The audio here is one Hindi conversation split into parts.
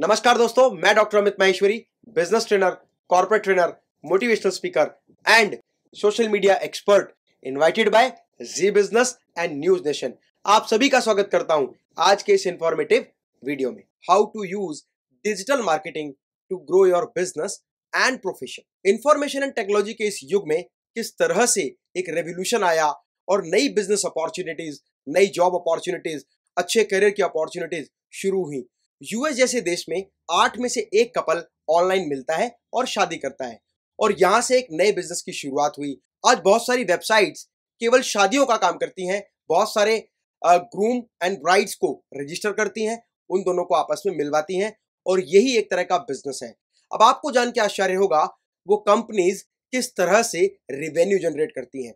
नमस्कार दोस्तों मैं doctor Amit Maheshwari business trainer corporate trainer motivational speaker and social media expert invited by Zee Business and News Nation आप सभी का स्वागत करता हूं आज के इस इंफॉर्मेटिव वीडियो में how to use digital marketing to grow your business and profession information and technology के इस युग में किस तरह से एक रेवोल्यूशन आया और नई बिजनेस अपॉर्चुनिटीज नई जॉब अपॉर्चुनिटीज अच्छे करियर की अपॉर्चुनिटीज शुरू हुई यूएस जैसे देश में आठ में से एक कपल ऑनलाइन मिलता है और शादी करता है और यहाँ से एक नए बिजनेस की शुरुआत हुई आज बहुत सारी वेबसाइट्स केवल शादियों का काम करती हैं बहुत सारे ग्रूम एंड ब्राइड्स को रजिस्टर करती हैं उन दोनों को आपस में मिलवाती हैं और यही एक तरह का बिजनेस है अब आपको जान के आश्चर्य होगा वो कंपनीज किस तरह से रेवेन्यू जनरेट करती हैं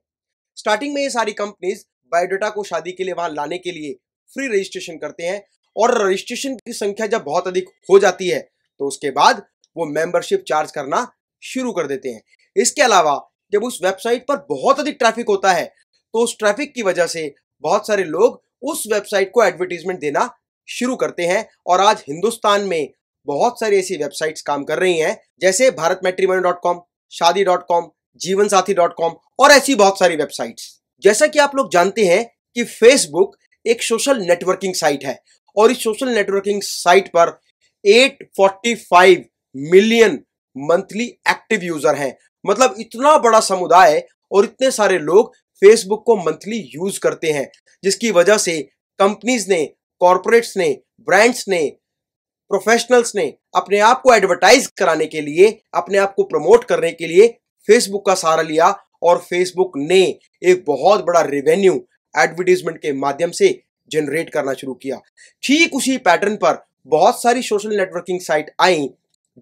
स्टार्टिंग में ये सारी कंपनीज बायोडाटा को शादी के लिए वहां लाने के लिए फ्री रजिस्ट्रेशन करते हैं और रजिस्ट्रेशन की संख्या जब बहुत अधिक हो जाती है तो उसके बाद वो मेंबरशिप चार्ज करना शुरू कर देते हैं इसके अलावा जब उस वेबसाइट पर बहुत अधिक ट्रैफिक होता है तो उस ट्रैफिक की वजह से बहुत सारे लोग उस वेबसाइट को एडवर्टीजमेंट देना शुरू करते हैं और आज हिंदुस्तान में बहुत सारी ऐसी वेबसाइट्स काम कर रही हैं जैसे Bharat matrimony dot com Shaadi dot com Jeevan Saathi dot com और ऐसी बहुत सारी वेबसाइट्स जैसा कि आप लोग जानते हैं कि फेसबुक एक सोशल नेटवर्किंग साइट है और इस सोशल नेटवर्किंग साइट पर 845 मिलियन मंथली एक्टिव यूजर हैं मतलब इतना बड़ा समुदाय और इतने सारे लोग फेसबुक को मंथली यूज करते हैं जिसकी वजह से कंपनीज ने कॉरपोरेट्स ने ब्रांड्स ने प्रोफेशनल्स ने अपने आप को एडवर्टाइज कराने के लिए अपने आप को प्रमोट करने के लिए फेसबुक का सहारा लिया और फेसबुक ने एक बहुत बड़ा रेवेन्यू एडवर्टीजमेंट के माध्यम से जनरेट करना शुरू किया ठीक उसी पैटर्न पर बहुत सारी सोशल नेटवर्किंग साइट आई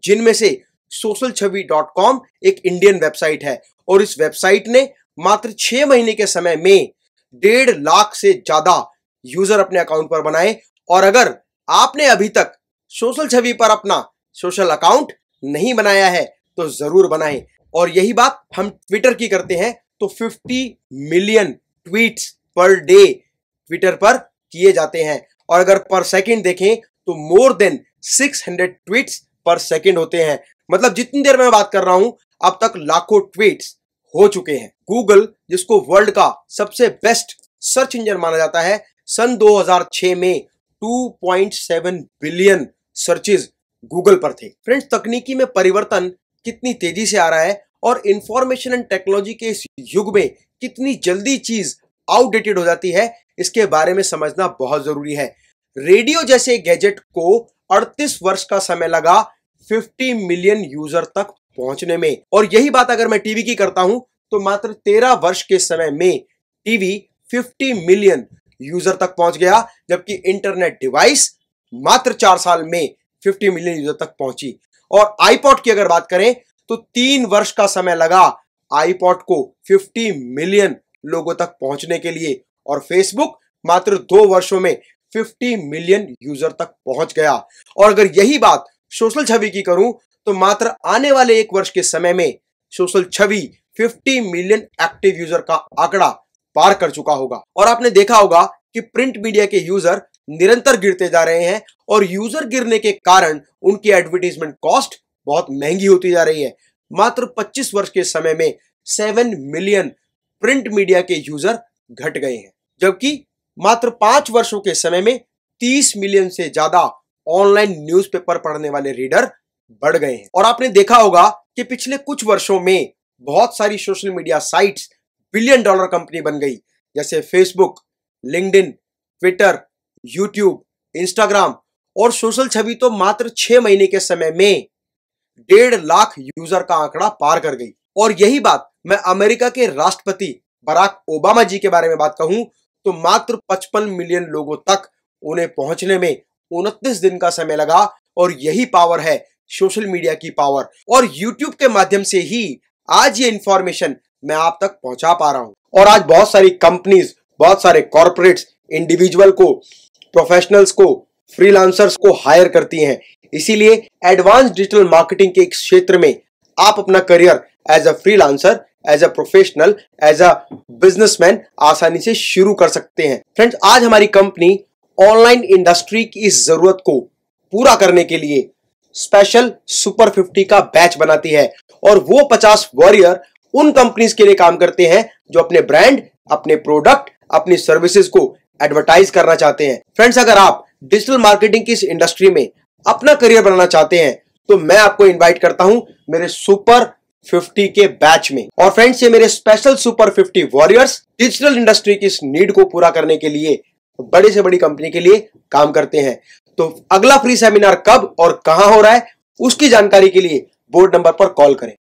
जिनमें से सोशल छवि डॉट कॉम एक इंडियन वेबसाइट है और इस वेबसाइट ने मात्र छह महीने के समय में डेढ़ लाख से ज्यादा यूजर अपने अकाउंट पर बनाए और अगर आपने अभी तक सोशल छवि पर अपना सोशल अकाउंट नहीं बनाया है तो जरूर बनाएं और यही बात हम ट्विटर की करते हैं तो 50 million tweets per day Twitter पर किए जाते हैं और अगर पर सेकेंड देखें तो more than 600 tweets per second होते हैं मतलब जितनी देर में बात कर रहा हूं अब तक लाखों ट्वीट्स हो चुके हैं गूगल जिसको वर्ल्ड का सबसे बेस्ट सर्च इंजन माना जाता है सन 2006 में 2.7 बिलियन सर्चेज गूगल पर थे फ्रेंड्स तकनीकी में परिवर्तन कितनी तेजी से आ रहा है और इंफॉर्मेशन एंड टेक्नोलॉजी के इस युग में कितनी जल्दी चीज आउटडेटेड हो जाती है इसके बारे में समझना बहुत जरूरी है रेडियो जैसे गैजेट को 38 वर्ष का समय लगा 50 मिलियन यूजर तक पहुंचने में और यही बात अगर मैं टीवी की करता हूं तो मात्र 13 वर्ष के समय में टीवी 50 मिलियन यूजर तक पहुंच गया जबकि इंटरनेट डिवाइस मात्र चार साल में 50 मिलियन यूजर तक पहुंची और आईपॉड की अगर बात करें तो तीन वर्ष का समय लगा आईपॉड को 50 मिलियन लोगों तक पहुंचने के लिए और फेसबुक मात्र दो वर्षों में 50 मिलियन यूजर तक पहुंच गया और अगर यही बात सोशल छवि की करूं तो मात्र आने वाले एक वर्ष के समय में social Chhavi 50 million active user का आंकड़ा पार कर चुका होगा और आपने देखा होगा कि प्रिंट मीडिया के यूजर निरंतर गिरते जा रहे हैं और यूजर गिरने के कारण उनकी एडवर्टीजमेंट कॉस्ट बहुत महंगी होती जा रही है मात्र 25 वर्ष के समय में 7 मिलियन प्रिंट मीडिया के यूजर घट गए हैं जबकि मात्र पांच वर्षों के समय में 30 मिलियन से ज्यादा ऑनलाइन न्यूज़पेपर पढ़ने वाले रीडर बढ़ गए हैं और आपने देखा होगा कि पिछले कुछ वर्षों में बहुत सारी social media sites billion dollar company बन गई जैसे Facebook LinkedIn Twitter YouTube Instagram और सोशल छवि तो मात्र छह महीने के समय में डेढ़ लाख यूजर का आंकड़ा पार कर गई और यही बात मैं अमेरिका के राष्ट्रपति बराक ओबामा जी के बारे में बात कहूं तो मात्र 55 मिलियन लोगों तक उन्हें पहुंचने में उनतीस दिन का समय लगा और यही पावर है सोशल मीडिया की पावर और यूट्यूब के माध्यम से ही आज ये इंफॉर्मेशन मैं आप तक पहुंचा पा रहा हूं और आज बहुत सारी कंपनीज बहुत सारे कॉरपोरेट्स इंडिविजुअल को प्रोफेशनल्स को फ्रीलांसर्स को हायर करती हैं इसीलिए एडवांस डिजिटल मार्केटिंग के क्षेत्र में आप अपना career as a freelancer as a professional as a businessman आसानी से शुरू कर सकते हैं फ्रेंड्स आज हमारी कंपनी ऑनलाइन इंडस्ट्री की इस जरूरत को पूरा करने के लिए स्पेशल सुपर फिफ्टी का बैच बनाती है और वो पचास वॉरियर उन कंपनीज के लिए काम करते हैं जो अपने ब्रांड अपने प्रोडक्ट अपनी सर्विसेज को एडवर्टाइज करना चाहते हैं फ्रेंड्स अगर आप डिजिटल मार्केटिंग की इस इंडस्ट्री में अपना करियर बनाना चाहते हैं तो मैं आपको इनवाइट करता हूं मेरे सुपर फिफ्टी के बैच में और फ्रेंड्स ये मेरे special super fifty warriors digital industry की इस नीड को पूरा करने के लिए बड़ी से बड़ी कंपनी के लिए काम करते हैं तो अगला फ्री सेमिनार कब और कहां हो रहा है उसकी जानकारी के लिए बोर्ड नंबर पर कॉल करें